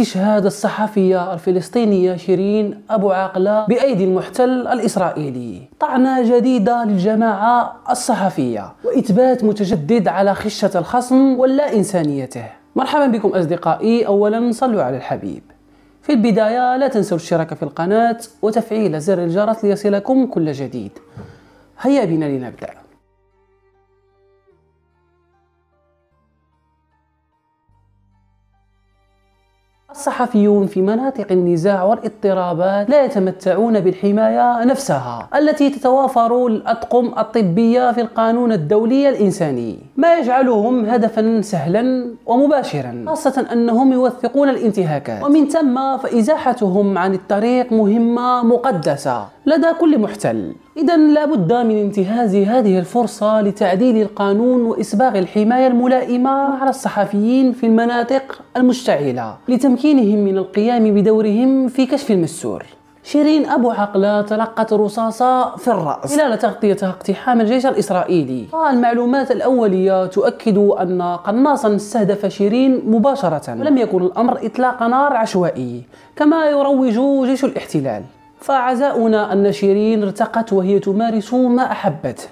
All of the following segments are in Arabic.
استشهاد الصحفية الفلسطينية شيرين أبو عاقلة بأيدي المحتل الإسرائيلي طعنة جديدة للجماعة الصحفية وإثبات متجدد على خشة الخصم ولا إنسانيته مرحبا بكم أصدقائي أولا صلوا على الحبيب في البداية لا تنسوا الاشتراك في القناة وتفعيل زر الجرس ليصلكم كل جديد هيا بنا لنبدأ الصحفيون في مناطق النزاع والاضطرابات لا يتمتعون بالحماية نفسها التي تتوافر الأطقم الطبية في القانون الدولي الإنساني ما يجعلهم هدفا سهلا ومباشرا خاصة أنهم يوثقون الانتهاكات ومن ثم فإزاحتهم عن الطريق مهمة مقدسة لدى كل محتل إذا لابد من انتهاز هذه الفرصة لتعديل القانون وإسباغ الحماية الملائمة على الصحفيين في المناطق المشتعلة لتمكينهم من القيام بدورهم في كشف المستور شيرين أبو عقلة تلقت رصاصة في الرأس خلال تغطيتها اقتحام الجيش الإسرائيلي المعلومات الأولية تؤكد أن قناصا استهدف شيرين مباشرة ولم يكن الأمر إطلاق نار عشوائي كما يروج جيش الاحتلال فعزاؤنا النشيرين ارتقت وهي تمارس ما أحبته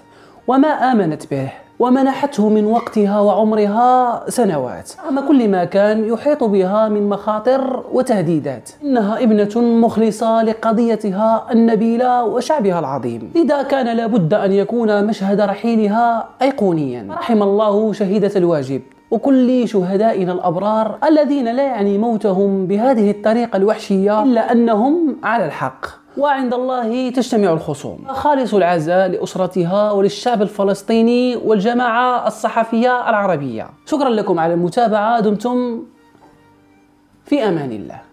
وما آمنت به ومنحته من وقتها وعمرها سنوات أما كل ما كان يحيط بها من مخاطر وتهديدات إنها ابنة مخلصة لقضيتها النبيلة وشعبها العظيم لذا كان لابد أن يكون مشهد رحيلها أيقونيا رحم الله شهيدة الواجب وكل شهدائنا الأبرار الذين لا يعني موتهم بهذه الطريقة الوحشية إلا أنهم على الحق وعند الله تجتمع الخصوم خالص العزاء لأسرتها وللشعب الفلسطيني والجماعة الصحفية العربية شكرا لكم على المتابعة دمتم في أمان الله